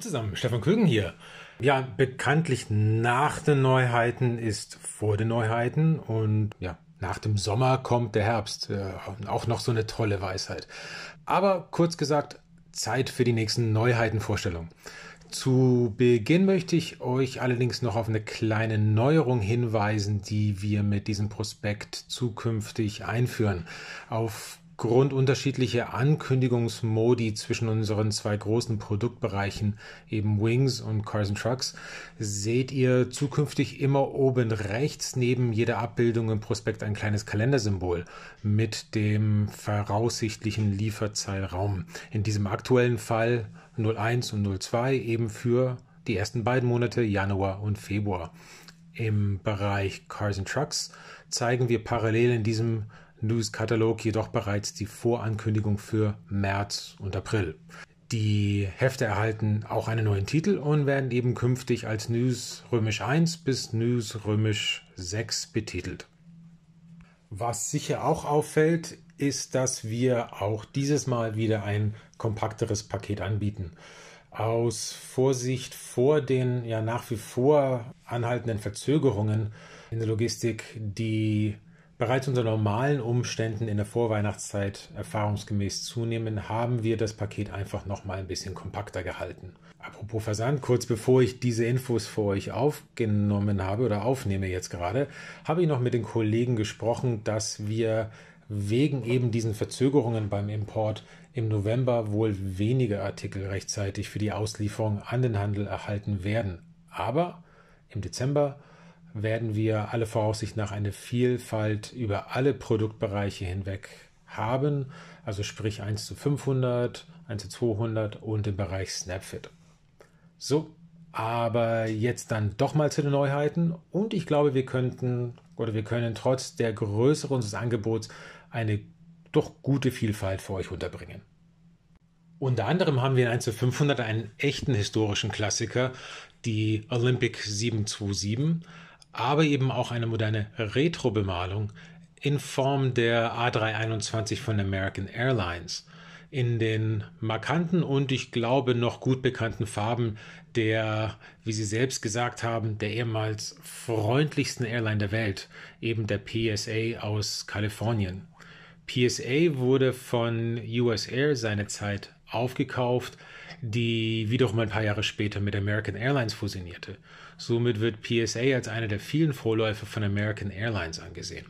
zusammen, Stefan Kögen hier. Ja, bekanntlich nach den Neuheiten ist vor den Neuheiten und ja, nach dem Sommer kommt der Herbst. Äh, auch noch so eine tolle Weisheit. Aber kurz gesagt, Zeit für die nächsten Neuheitenvorstellungen. Zu Beginn möchte ich euch allerdings noch auf eine kleine Neuerung hinweisen, die wir mit diesem Prospekt zukünftig einführen. Auf grundunterschiedliche Ankündigungsmodi zwischen unseren zwei großen Produktbereichen, eben Wings und Cars and Trucks, seht ihr zukünftig immer oben rechts neben jeder Abbildung im Prospekt ein kleines Kalendersymbol mit dem voraussichtlichen Lieferzeitraum. In diesem aktuellen Fall 01 und 02 eben für die ersten beiden Monate Januar und Februar. Im Bereich Cars and Trucks zeigen wir parallel in diesem News-Katalog jedoch bereits die Vorankündigung für März und April. Die Hefte erhalten auch einen neuen Titel und werden eben künftig als News Römisch 1 bis News Römisch 6 betitelt. Was sicher auch auffällt, ist, dass wir auch dieses Mal wieder ein kompakteres Paket anbieten. Aus Vorsicht vor den ja nach wie vor anhaltenden Verzögerungen in der Logistik, die Bereits unter normalen Umständen in der Vorweihnachtszeit erfahrungsgemäß zunehmen, haben wir das Paket einfach nochmal ein bisschen kompakter gehalten. Apropos Versand, kurz bevor ich diese Infos für euch aufgenommen habe oder aufnehme jetzt gerade, habe ich noch mit den Kollegen gesprochen, dass wir wegen eben diesen Verzögerungen beim Import im November wohl weniger Artikel rechtzeitig für die Auslieferung an den Handel erhalten werden. Aber im Dezember werden wir alle Voraussicht nach eine Vielfalt über alle Produktbereiche hinweg haben, also sprich 1 zu 500, 1 zu 200 und im Bereich Snapfit. So, aber jetzt dann doch mal zu den Neuheiten und ich glaube, wir könnten oder wir können trotz der Größe unseres Angebots eine doch gute Vielfalt für euch unterbringen. Unter anderem haben wir in 1 zu 500 einen echten historischen Klassiker, die Olympic 727 aber eben auch eine moderne Retro-Bemalung in Form der A321 von American Airlines in den markanten und ich glaube noch gut bekannten Farben der, wie Sie selbst gesagt haben, der ehemals freundlichsten Airline der Welt, eben der PSA aus Kalifornien. PSA wurde von US Air seinerzeit aufgekauft, die wiederum ein paar Jahre später mit American Airlines fusionierte. Somit wird PSA als einer der vielen Vorläufer von American Airlines angesehen.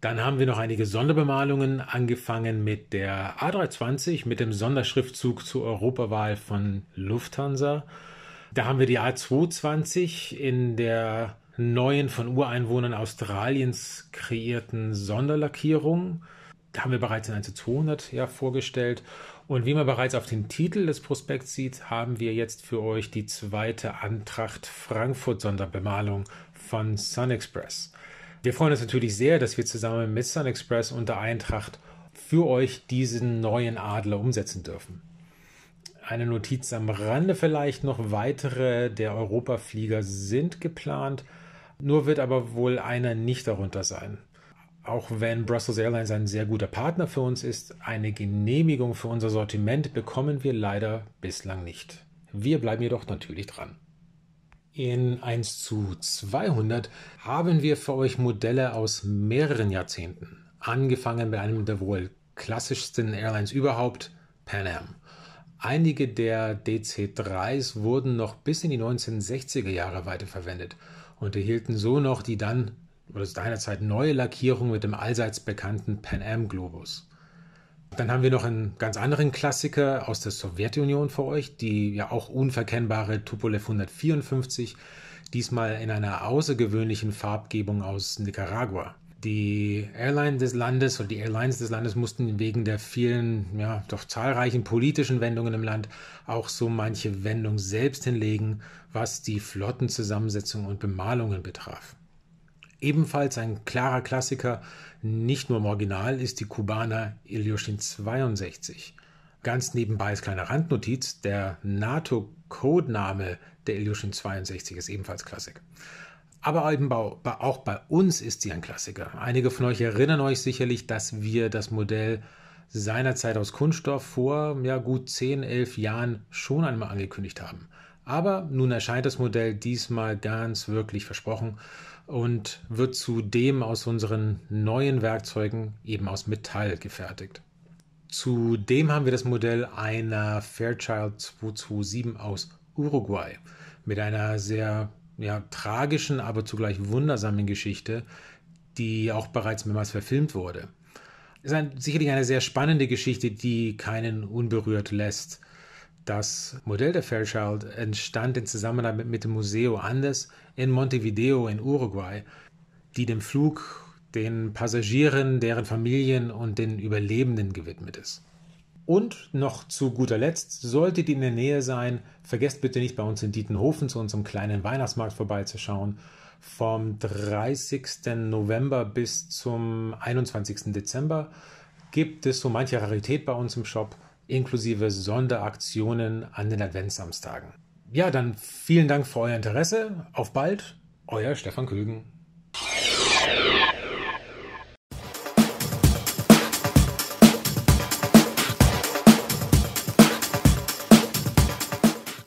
Dann haben wir noch einige Sonderbemalungen, angefangen mit der A320 mit dem Sonderschriftzug zur Europawahl von Lufthansa. Da haben wir die A220 in der neuen von Ureinwohnern Australiens kreierten Sonderlackierung. Da haben wir bereits in 1 zu 200 ja vorgestellt. Und wie man bereits auf den Titel des Prospekts sieht, haben wir jetzt für euch die zweite Antracht Frankfurt Sonderbemalung von SunExpress. Wir freuen uns natürlich sehr, dass wir zusammen mit SunExpress Express und der Eintracht für euch diesen neuen Adler umsetzen dürfen. Eine Notiz am Rande vielleicht noch weitere der Europaflieger sind geplant, nur wird aber wohl einer nicht darunter sein auch wenn Brussels Airlines ein sehr guter Partner für uns ist, eine Genehmigung für unser Sortiment bekommen wir leider bislang nicht. Wir bleiben jedoch natürlich dran. In 1 zu 200 haben wir für euch Modelle aus mehreren Jahrzehnten, angefangen mit einem der wohl klassischsten Airlines überhaupt, Pan Am. Einige der DC-3s wurden noch bis in die 1960er Jahre weiterverwendet und erhielten so noch die dann oder seinerzeit neue Lackierung mit dem allseits bekannten Pan Am Globus. Dann haben wir noch einen ganz anderen Klassiker aus der Sowjetunion für euch, die ja auch unverkennbare Tupolev 154, diesmal in einer außergewöhnlichen Farbgebung aus Nicaragua. Die Airline des Landes oder die Airlines des Landes mussten wegen der vielen, ja, doch zahlreichen politischen Wendungen im Land auch so manche Wendung selbst hinlegen, was die Flottenzusammensetzung und Bemalungen betraf. Ebenfalls ein klarer Klassiker, nicht nur im Original, ist die Kubaner Ilyushin 62. Ganz nebenbei als kleine Randnotiz, der NATO-Codename der Ilyushin 62 ist ebenfalls Klassik. Aber auch bei uns ist sie ein Klassiker. Einige von euch erinnern euch sicherlich, dass wir das Modell seinerzeit aus Kunststoff vor ja, gut 10, 11 Jahren schon einmal angekündigt haben. Aber nun erscheint das Modell diesmal ganz wirklich versprochen und wird zudem aus unseren neuen Werkzeugen eben aus Metall gefertigt. Zudem haben wir das Modell einer Fairchild 227 aus Uruguay mit einer sehr ja, tragischen, aber zugleich wundersamen Geschichte, die auch bereits mehrmals verfilmt wurde. Es ist ein, sicherlich eine sehr spannende Geschichte, die keinen unberührt lässt. Das Modell der Fairchild entstand in Zusammenarbeit mit dem Museo Andes in Montevideo in Uruguay, die dem Flug, den Passagieren, deren Familien und den Überlebenden gewidmet ist. Und noch zu guter Letzt, solltet ihr in der Nähe sein, vergesst bitte nicht bei uns in Dietenhofen zu unserem kleinen Weihnachtsmarkt vorbeizuschauen. Vom 30. November bis zum 21. Dezember gibt es so manche Rarität bei uns im Shop inklusive Sonderaktionen an den Adventsamstagen. Ja, dann vielen Dank für euer Interesse. Auf bald, euer Stefan Kühlgen.